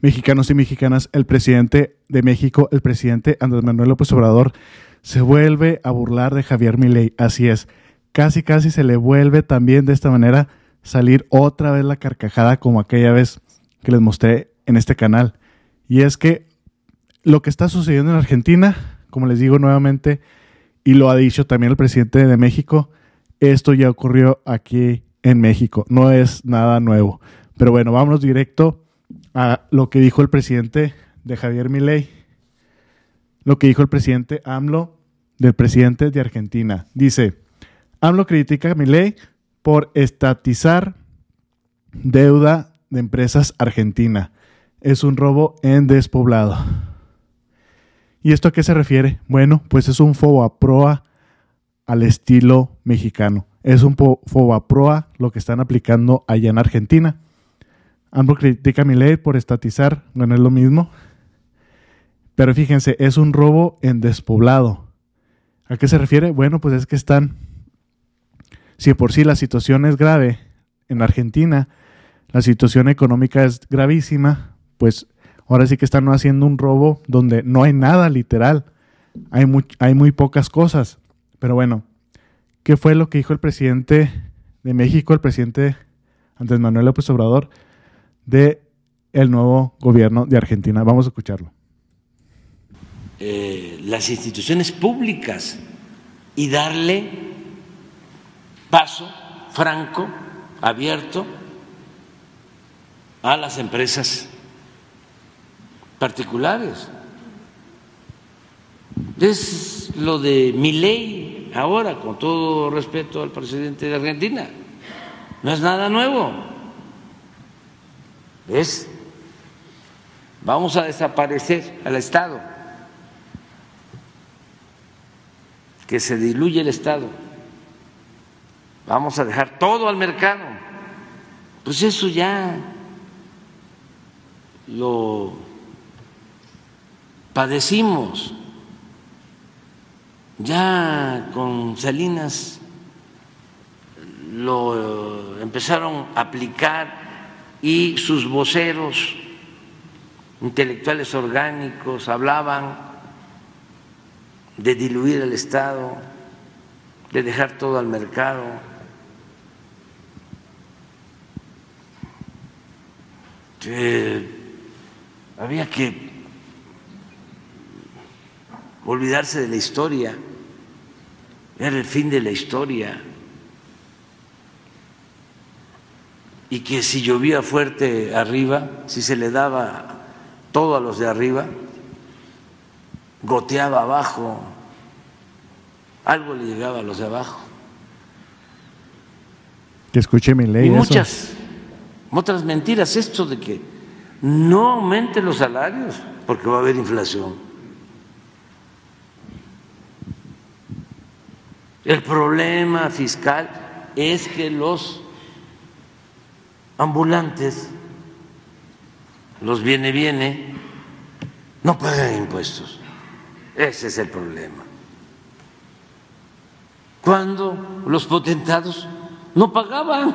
mexicanos y mexicanas, el presidente de México, el presidente Andrés Manuel López Obrador, se vuelve a burlar de Javier Milei. Así es, casi casi se le vuelve también de esta manera salir otra vez la carcajada como aquella vez que les mostré en este canal. Y es que lo que está sucediendo en Argentina, como les digo nuevamente, y lo ha dicho también el presidente de México, esto ya ocurrió aquí en México, no es nada nuevo. Pero bueno, vámonos directo a lo que dijo el presidente de Javier Milei, lo que dijo el presidente AMLO del presidente de Argentina. Dice, AMLO critica a Milei por estatizar deuda de empresas argentina. Es un robo en despoblado. ¿Y esto a qué se refiere? Bueno, pues es un proa al estilo mexicano. Es un proa lo que están aplicando allá en Argentina. Ambos critica mi ley por estatizar, bueno, es lo mismo. Pero fíjense, es un robo en despoblado. ¿A qué se refiere? Bueno, pues es que están, si por sí la situación es grave en Argentina, la situación económica es gravísima, pues ahora sí que están haciendo un robo donde no hay nada literal, hay muy, hay muy pocas cosas. Pero bueno, ¿qué fue lo que dijo el presidente de México, el presidente Andrés Manuel López Obrador? de el nuevo gobierno de Argentina. Vamos a escucharlo. Eh, las instituciones públicas y darle paso franco, abierto a las empresas particulares. Es lo de mi ley ahora, con todo respeto al presidente de Argentina. No es nada nuevo. ¿Ves? vamos a desaparecer al Estado, que se diluye el Estado, vamos a dejar todo al mercado. Pues eso ya lo padecimos ya con Salinas lo eh, empezaron a aplicar y sus voceros intelectuales orgánicos hablaban de diluir el Estado, de dejar todo al mercado. Eh, había que olvidarse de la historia, era el fin de la historia. y que si llovía fuerte arriba, si se le daba todo a los de arriba, goteaba abajo, algo le llegaba a los de abajo. Que escúcheme ley. muchas, otras mentiras, esto de que no aumente los salarios porque va a haber inflación. El problema fiscal es que los ambulantes, los viene, viene, no pagan impuestos. Ese es el problema. Cuando los potentados no pagaban,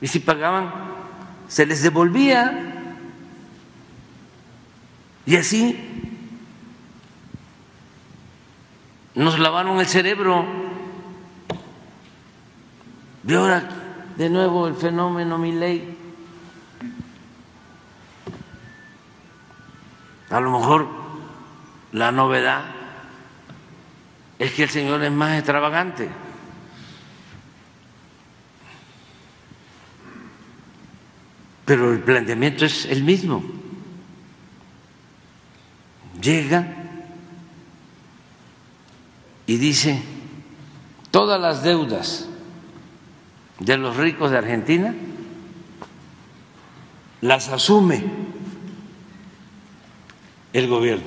y si pagaban, se les devolvía. Y así nos lavaron el cerebro. Y ahora de nuevo el fenómeno ley A lo mejor la novedad es que el señor es más extravagante. Pero el planteamiento es el mismo. Llega y dice, todas las deudas de los ricos de Argentina, las asume el gobierno.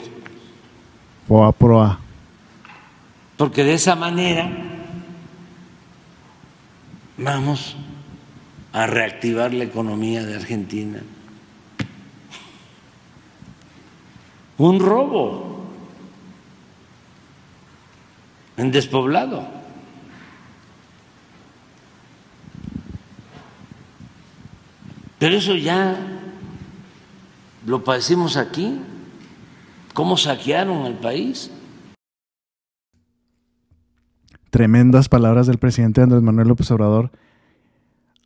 o proa. Porque de esa manera vamos a reactivar la economía de Argentina. Un robo en despoblado. Pero eso ya lo padecimos aquí, cómo saquearon el país. Tremendas palabras del presidente Andrés Manuel López Obrador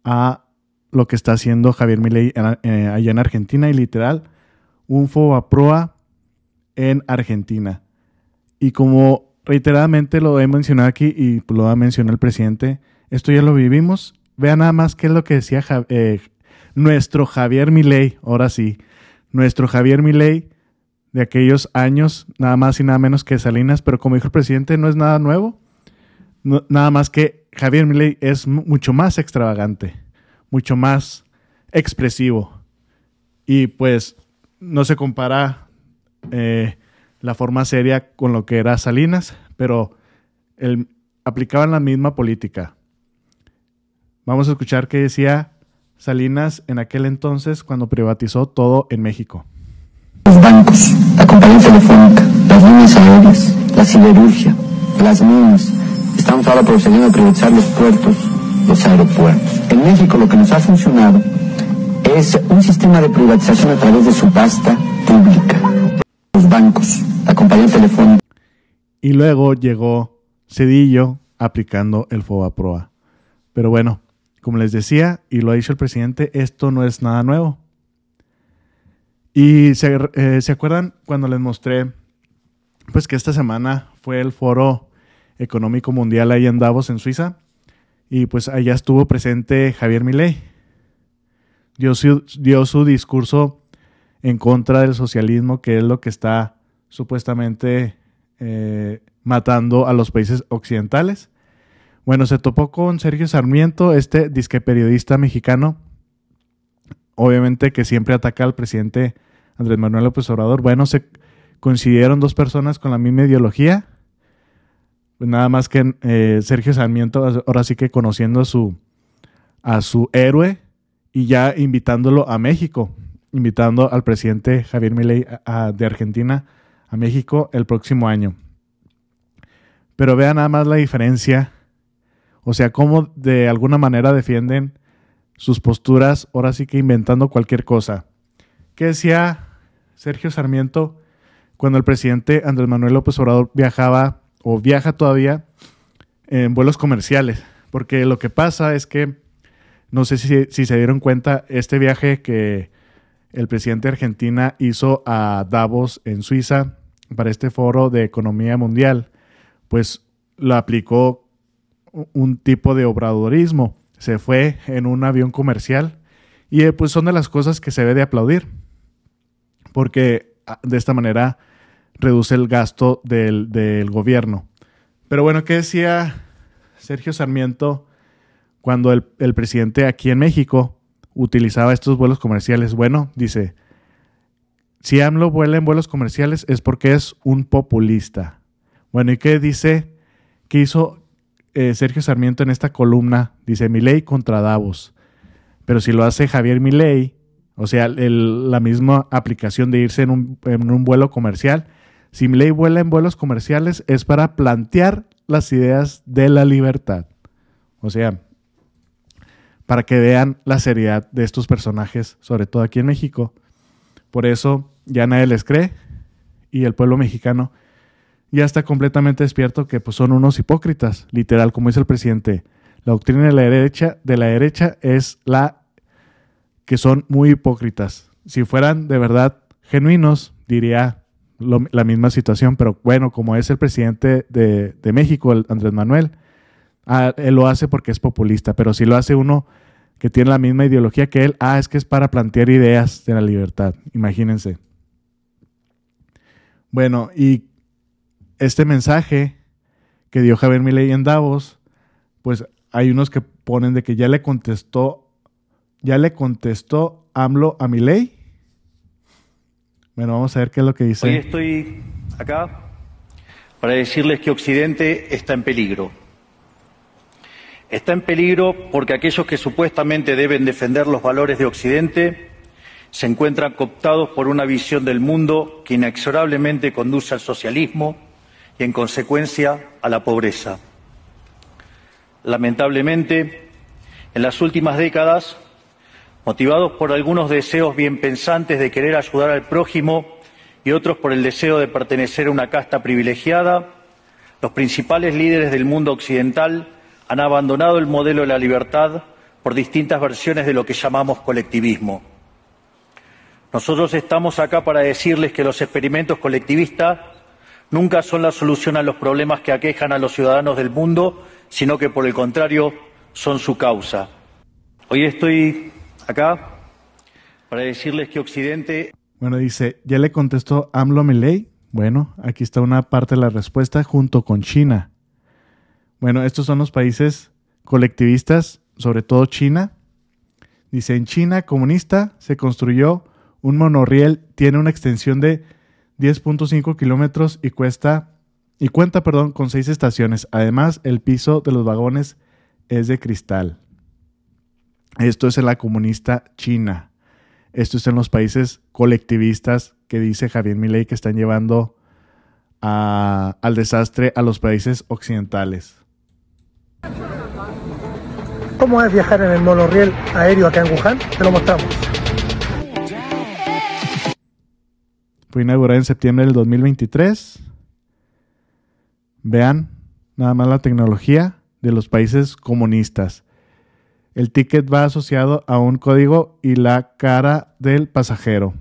a lo que está haciendo Javier Milei eh, allá en Argentina y literal un proa en Argentina. Y como reiteradamente lo he mencionado aquí y lo ha mencionado el presidente, esto ya lo vivimos. Vean nada más qué es lo que decía Javier eh, nuestro Javier Milei, ahora sí, nuestro Javier Milei de aquellos años, nada más y nada menos que Salinas, pero como dijo el presidente, no es nada nuevo, nada más que Javier Milei es mucho más extravagante, mucho más expresivo y pues no se compara eh, la forma seria con lo que era Salinas, pero aplicaban la misma política. Vamos a escuchar qué decía Salinas en aquel entonces cuando privatizó todo en México. Los bancos, la compañía telefónica, las líneas aéreas, la siderurgia, las minas. Estamos ahora procediendo a privatizar los puertos, los aeropuertos. En México lo que nos ha funcionado es un sistema de privatización a través de subasta pública. Los bancos, la compañía telefónica. Y luego llegó Cedillo aplicando el proa Pero bueno, como les decía, y lo ha dicho el presidente, esto no es nada nuevo. Y eh, se, acuerdan cuando les mostré, pues que esta semana fue el foro económico mundial ahí en Davos, en Suiza, y pues allá estuvo presente Javier Milei. Dio su, dio su discurso en contra del socialismo, que es lo que está supuestamente eh, matando a los países occidentales. Bueno, se topó con Sergio Sarmiento, este disque periodista mexicano, obviamente que siempre ataca al presidente Andrés Manuel López Obrador. Bueno, se coincidieron dos personas con la misma ideología, nada más que eh, Sergio Sarmiento, ahora sí que conociendo a su, a su héroe y ya invitándolo a México, invitando al presidente Javier Milei de Argentina a México el próximo año. Pero vea nada más la diferencia o sea, cómo de alguna manera defienden sus posturas, ahora sí que inventando cualquier cosa. ¿Qué decía Sergio Sarmiento cuando el presidente Andrés Manuel López Obrador viajaba o viaja todavía en vuelos comerciales? Porque lo que pasa es que, no sé si, si se dieron cuenta, este viaje que el presidente de Argentina hizo a Davos en Suiza para este foro de economía mundial, pues lo aplicó un tipo de obradorismo. Se fue en un avión comercial y eh, pues son de las cosas que se debe de aplaudir porque ah, de esta manera reduce el gasto del, gobierno. Pero bueno, ¿qué decía Sergio Sarmiento cuando el, el presidente aquí en México utilizaba estos vuelos comerciales? Bueno, dice, si AMLO vuela en vuelos comerciales es porque es un populista. Bueno, ¿y qué dice? Que hizo eh, Sergio Sarmiento en esta columna, dice ley contra Davos. Pero si lo hace Javier Milei, o sea, la misma aplicación de irse en un, vuelo comercial, si Milei vuela en vuelos comerciales es para plantear las ideas de la libertad. O sea, para que vean la seriedad de estos personajes, sobre todo aquí en México. Por eso ya nadie les cree y el pueblo mexicano ya está completamente despierto que pues, son unos hipócritas, literal, como dice el presidente. La doctrina de la derecha, de la derecha es la que son muy hipócritas. Si fueran de verdad genuinos, diría la misma situación, pero bueno, como es el presidente de, México, Andrés Manuel, ah, él lo hace porque es populista, pero si lo hace uno que tiene la misma ideología que él, ah, es que es para plantear ideas de la libertad, imagínense. Bueno, y este mensaje que dio Javier Milei en Davos, pues hay unos que ponen de que ya le contestó, ya le contestó AMLO a Milei. Bueno, vamos a ver qué es lo que dice. Hoy estoy acá para decirles que Occidente está en peligro. Está en peligro porque aquellos que supuestamente deben defender los valores de Occidente se encuentran cooptados por una visión del mundo que inexorablemente conduce al socialismo, y, en consecuencia, a la pobreza. Lamentablemente, en las últimas décadas, motivados por algunos deseos bien pensantes de querer ayudar al prójimo y otros por el deseo de pertenecer a una casta privilegiada, los principales líderes del mundo occidental han abandonado el modelo de la libertad por distintas versiones de lo que llamamos colectivismo. Nosotros estamos acá para decirles que los experimentos colectivistas nunca son la solución a los problemas que aquejan a los ciudadanos del mundo, sino que, por el contrario, son su causa. Hoy estoy acá para decirles que Occidente. Bueno, dice, ya le contestó AMLO Meley. Bueno, aquí está una parte de la respuesta junto con China. Bueno, estos son los países colectivistas, sobre todo China. Dice, en China comunista se construyó un monorriel, tiene una extensión de 10.5 kilómetros y cuesta y cuenta, perdón, con 6 estaciones. Además, el piso de los vagones es de cristal. Esto es en la comunista China. Esto es en los países colectivistas que dice Javier Milei que están llevando al desastre a los países occidentales. ¿Cómo es viajar en el monorriel aéreo acá en Wuhan? Te lo mostramos. Fue inaugurada en septiembre del 2023. Vean nada más la tecnología de los países comunistas. El ticket va asociado a un código y la cara del pasajero.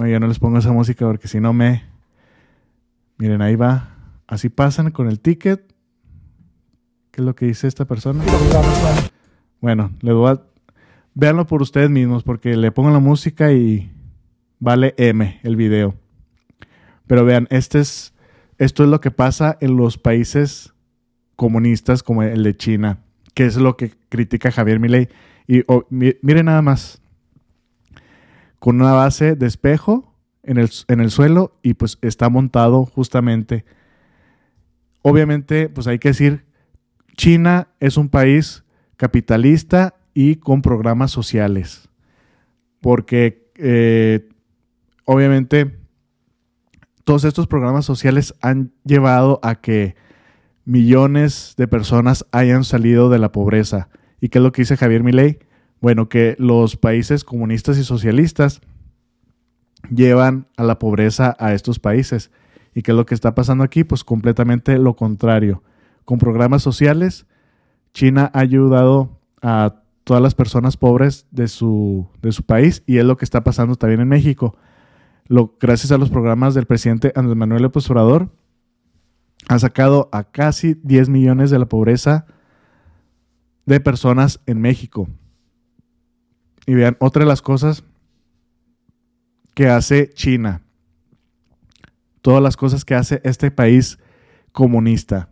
No, yo no les pongo esa música porque si no me... Miren, ahí va. Así pasan con el ticket. ¿Qué es lo que dice esta persona? Bueno, le voy a Veanlo por ustedes mismos, porque le pongo la música y vale M el video. Pero vean, este es, esto es lo que pasa en los países comunistas como el de China, que es lo que critica Javier Milei. Y oh, miren nada más, con una base de espejo en el, en el suelo y pues está montado justamente. Obviamente, pues hay que decir, China es un país capitalista y con programas sociales. Porque eh, obviamente todos estos programas sociales han llevado a que millones de personas hayan salido de la pobreza. ¿Y qué es lo que dice Javier Milei? Bueno, que los países comunistas y socialistas llevan a la pobreza a estos países. ¿Y qué es lo que está pasando aquí? Pues completamente lo contrario. Con programas sociales, China ha ayudado a todas las personas pobres de su, país y es lo que está pasando también en México. Lo, gracias a los programas del presidente Andrés Manuel López Obrador, ha sacado a casi 10 millones de la pobreza de personas en México. Y vean, otra de las cosas que hace China, todas las cosas que hace este país comunista,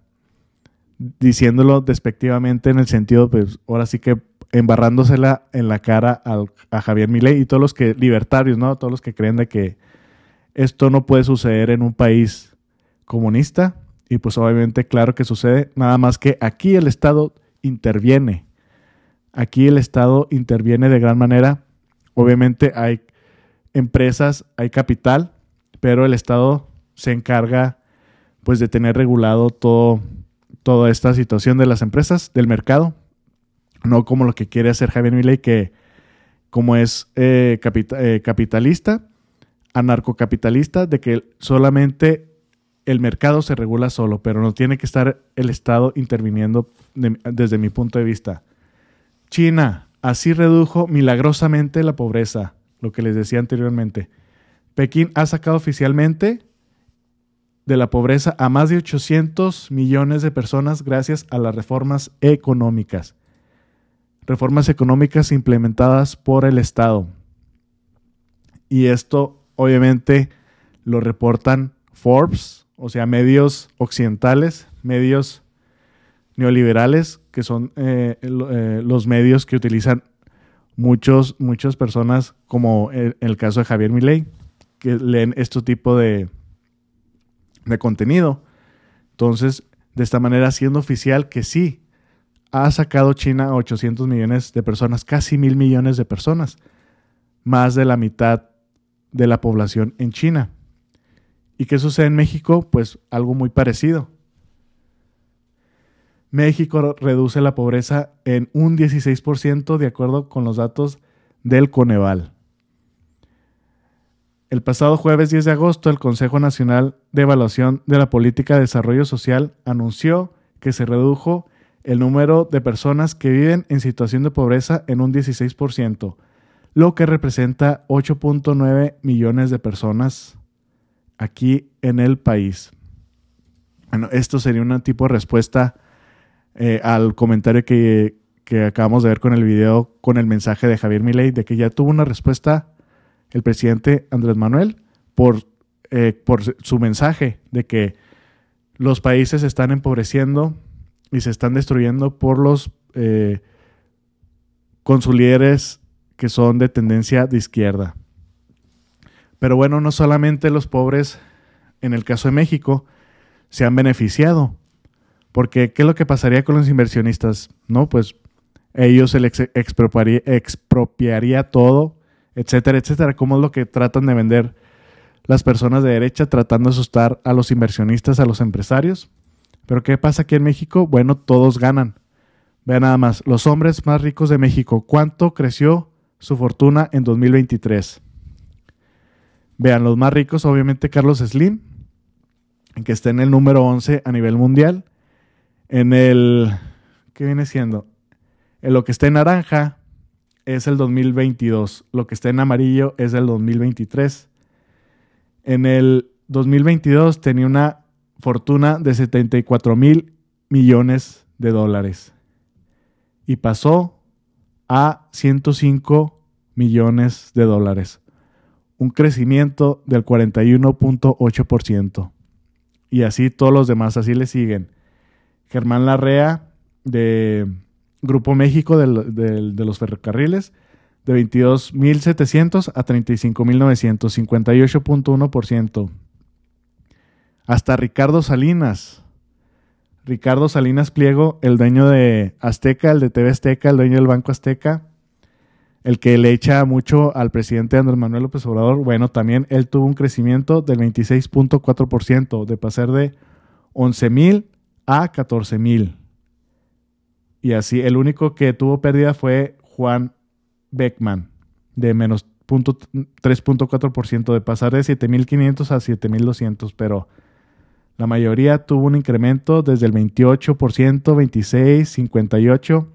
diciéndolo despectivamente en el sentido, pues ahora sí que embarrándosela en la cara a Javier Milei y todos los que libertarios, ¿no? Todos los que creen de que esto no puede suceder en un país comunista y pues obviamente claro que sucede, nada más que aquí el Estado interviene. Aquí el Estado interviene de gran manera. Obviamente hay empresas, hay capital, pero el Estado se encarga pues de tener regulado todo toda esta situación de las empresas, del mercado no como lo que quiere hacer Javier Milei, que como es eh, eh, capitalista, anarcocapitalista, de que solamente el mercado se regula solo, pero no tiene que estar el Estado interviniendo desde mi punto de vista. China así redujo milagrosamente la pobreza, lo que les decía anteriormente. Pekín ha sacado oficialmente de la pobreza a más de 800 millones de personas gracias a las reformas económicas reformas económicas implementadas por el Estado. Y esto obviamente lo reportan Forbes, o sea, medios occidentales, medios neoliberales, que son eh, eh, los medios que utilizan muchos, muchas personas, como el, el caso de Javier Milei, que leen este tipo de, de contenido. Entonces, de esta manera, siendo oficial que sí, ha sacado China a 800 millones de personas, casi mil millones de personas, más de la mitad de la población en China. ¿Y qué sucede en México? Pues algo muy parecido. México reduce la pobreza en un 16% de acuerdo con los datos del Coneval. El pasado jueves 10 de agosto, el Consejo Nacional de Evaluación de la Política de Desarrollo Social anunció que se redujo el número de personas que viven en situación de pobreza en un 16%, lo que representa 8.9 millones de personas aquí en el país. Bueno, esto sería una tipo de respuesta eh, al comentario que, que acabamos de ver con el video, con el mensaje de Javier Milei, de que ya tuvo una respuesta el presidente Andrés Manuel por, eh, por su mensaje de que los países están empobreciendo, y se están destruyendo por los eh, consulieres que son de tendencia de izquierda. Pero bueno, no solamente los pobres, en el caso de México, se han beneficiado. Porque, ¿qué es lo que pasaría con los inversionistas? No, pues ellos se les expropiaría todo, etcétera, etcétera. ¿Cómo es lo que tratan de vender las personas de derecha tratando de asustar a los inversionistas, a los empresarios? Pero ¿qué pasa aquí en México? Bueno, todos ganan. Vean nada más, los hombres más ricos de México, ¿cuánto creció su fortuna en 2023? Vean, los más ricos, obviamente Carlos Slim, que está en el número 11 a nivel mundial. En el, ¿qué viene siendo? En lo que está en naranja es el 2022, lo que está en amarillo es el 2023. En el 2022 tenía una fortuna de 74 mil millones de dólares y pasó a 105 millones de dólares, un crecimiento del 41.8%. Y así todos los demás, así le siguen. Germán Larrea de Grupo México de, los Ferrocarriles, de 22.700 a 35.958.1% 58.1% hasta Ricardo Salinas. Ricardo Salinas Pliego, el dueño de Azteca, el de TV Azteca, el dueño del Banco Azteca, el que le echa mucho al presidente Andrés Manuel López Obrador, bueno, también él tuvo un crecimiento del 26.4%, de pasar de 11.000 mil a 14.000, mil. Y así, el único que tuvo pérdida fue Juan Beckman, de menos 3.4%, de pasar de 7.500 a 7.200, pero la mayoría tuvo un incremento desde el 28%, 26%, 58%,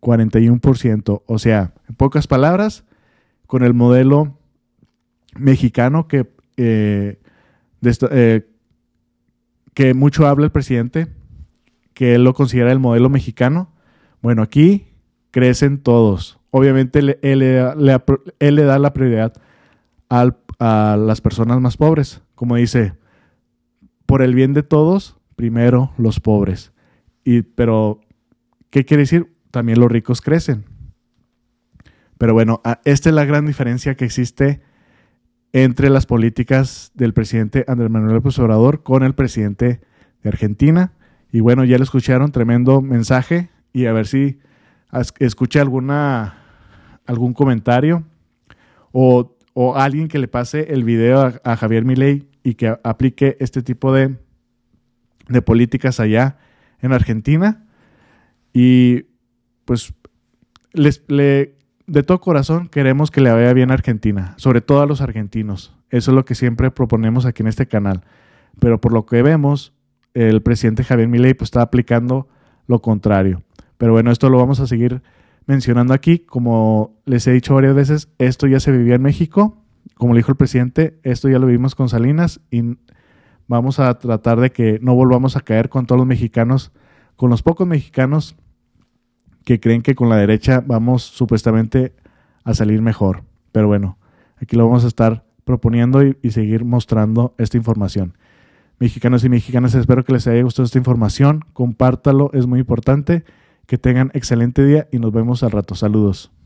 41%. O sea, en pocas palabras, con el modelo mexicano eh, eh, que, mucho habla el presidente, que él lo considera el modelo mexicano. Bueno, aquí crecen todos. Obviamente él, le da la prioridad a las personas más pobres. Como dice, por el bien de todos, primero los pobres. pero, ¿qué quiere decir? También los ricos crecen. Pero bueno, esta es la gran diferencia que existe entre las políticas del presidente Andrés Manuel López Obrador con el presidente de Argentina. Y bueno, ya lo escucharon, tremendo mensaje. Y a ver si escuché alguna, algún comentario o, alguien que le pase el video a, a Javier Milei y que aplique este tipo de, de políticas allá en Argentina. Y pues les, de todo corazón queremos que le vaya bien a Argentina, sobre todo a los argentinos. Eso es lo que siempre proponemos aquí en este canal. Pero por lo que vemos, el presidente Javier Milei pues, está aplicando lo contrario. Pero bueno, esto lo vamos a seguir mencionando aquí. Como les he dicho varias veces, esto ya se vivía en México como le dijo el presidente, esto ya lo vimos con Salinas y vamos a tratar de que no volvamos a caer con todos los mexicanos, con los pocos mexicanos que creen que con la derecha vamos supuestamente a salir mejor. Pero bueno, aquí lo vamos a estar proponiendo y, y seguir mostrando esta información. Mexicanos y mexicanas, espero que les haya gustado esta información. Compártalo, es muy importante. Que tengan excelente día y nos vemos al rato. Saludos.